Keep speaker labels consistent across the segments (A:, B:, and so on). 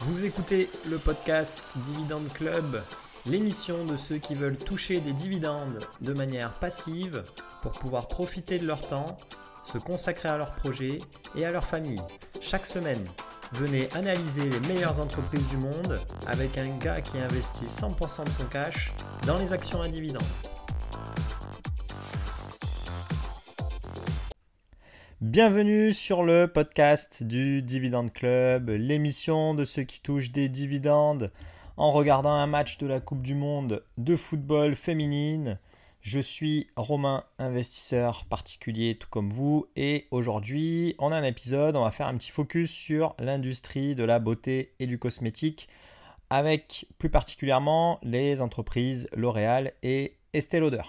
A: Vous écoutez le podcast Dividend Club, l'émission de ceux qui veulent toucher des dividendes de manière passive pour pouvoir profiter de leur temps, se consacrer à leurs projets et à leur famille. Chaque semaine, venez analyser les meilleures entreprises du monde avec un gars qui investit 100% de son cash dans les actions à dividendes. Bienvenue sur le podcast du Dividend Club, l'émission de ceux qui touchent des dividendes en regardant un match de la Coupe du Monde de football féminine. Je suis Romain, investisseur particulier tout comme vous, et aujourd'hui on a un épisode, on va faire un petit focus sur l'industrie de la beauté et du cosmétique, avec plus particulièrement les entreprises L'Oréal et Estée Lauder.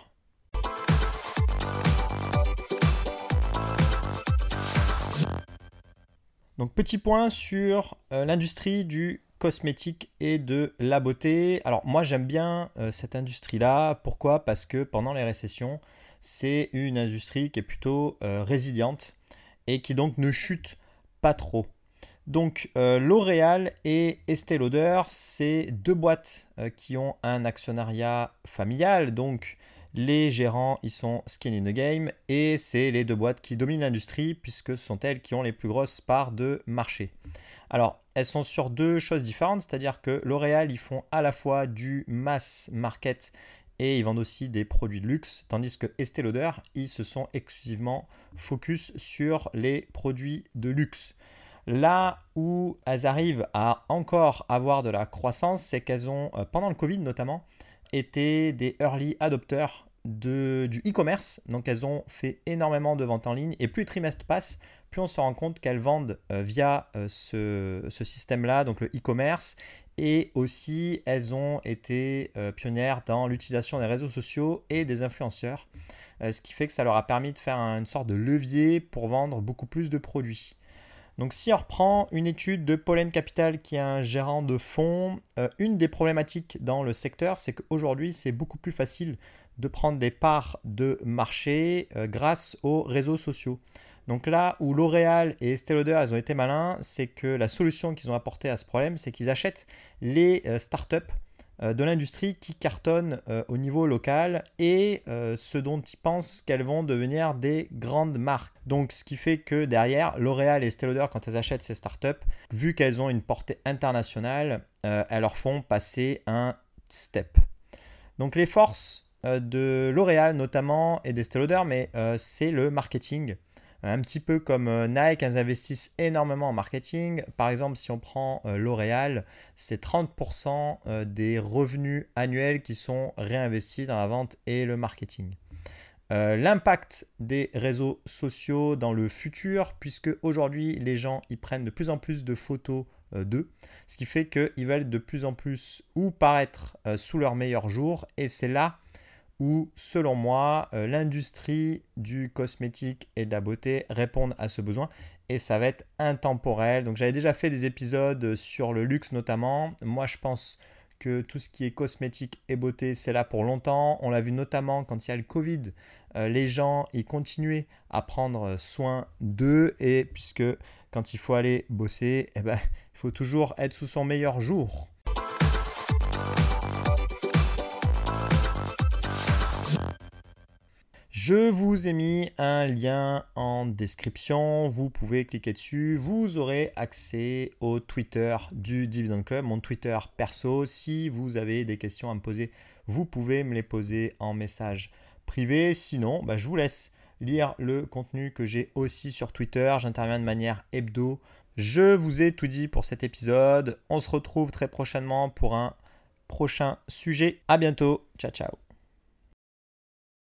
A: Donc petit point sur euh, l'industrie du cosmétique et de la beauté. Alors moi j'aime bien euh, cette industrie-là. Pourquoi Parce que pendant les récessions, c'est une industrie qui est plutôt euh, résiliente et qui donc ne chute pas trop. Donc L'Oréal et Estée Lauder, c'est deux boîtes qui ont un actionnariat familial. Donc les gérants, ils sont skin in the game et c'est les deux boîtes qui dominent l'industrie puisque ce sont elles qui ont les plus grosses parts de marché. Alors, elles sont sur deux choses différentes, c'est-à-dire que L'Oréal, ils font à la fois du mass market et ils vendent aussi des produits de luxe, tandis que Estée Lauder, ils se sont exclusivement focus sur les produits de luxe. Là où elles arrivent à encore avoir de la croissance, c'est qu'elles ont, euh, pendant le Covid notamment, été des early adopteurs du e-commerce. Donc elles ont fait énormément de ventes en ligne et plus les trimestres passent, plus on se rend compte qu'elles vendent euh, via euh, ce, système-là, donc le e-commerce. Et aussi, elles ont été euh, pionnières dans l'utilisation des réseaux sociaux et des influenceurs, ce qui fait que ça leur a permis de faire une sorte de levier pour vendre beaucoup plus de produits. Donc si on reprend une étude de Pollen Capital qui est un gérant de fonds, une des problématiques dans le secteur, c'est qu'aujourd'hui c'est beaucoup plus facile de prendre des parts de marché euh, grâce aux réseaux sociaux. Donc là où L'Oréal et Estée Lauder, elles ont été malins, c'est que la solution qu'ils ont apportée à ce problème, c'est qu'ils achètent les euh, startups euh, de l'industrie qui cartonnent au niveau local et ce dont ils pensent qu'elles vont devenir des grandes marques. Donc ce qui fait que derrière, L'Oréal et Estée Lauder, quand elles achètent ces startups, vu qu'elles ont une portée internationale, elles leur font passer un step. Donc les forces euh, de L'Oréal notamment et d'Estée Lauder, mais euh, c'est le marketing. Euh, un petit peu comme Nike, elles investissent énormément en marketing. Par exemple, si on prend L'Oréal, c'est 30% des revenus annuels qui sont réinvestis dans la vente et le marketing. l'impact des réseaux sociaux dans le futur, puisque aujourd'hui les gens y prennent de plus en plus de photos d'eux, ce qui fait qu'ils veulent de plus en plus ou paraître sous leur meilleur jour, et c'est là où, selon moi, euh, l'industrie du cosmétique et de la beauté répondent à ce besoin et ça va être intemporel. Donc j'avais déjà fait des épisodes sur le luxe notamment. Moi, je pense que tout ce qui est cosmétique et beauté, c'est là pour longtemps. On l'a vu notamment quand il y a le Covid, euh, les gens, ils continuaient à prendre soin d'eux et puisque quand il faut aller bosser, eh ben, il faut toujours être sous son meilleur jour. Je vous ai mis un lien en description, vous pouvez cliquer dessus, vous aurez accès au Twitter du Dividend Club, mon Twitter perso. Si vous avez des questions à me poser, vous pouvez me les poser en message privé. Sinon, bah, je vous laisse lire le contenu que j'ai aussi sur Twitter. J'interviens de manière hebdo. Je vous ai tout dit pour cet épisode. On se retrouve très prochainement pour un prochain sujet. À bientôt. Ciao ciao.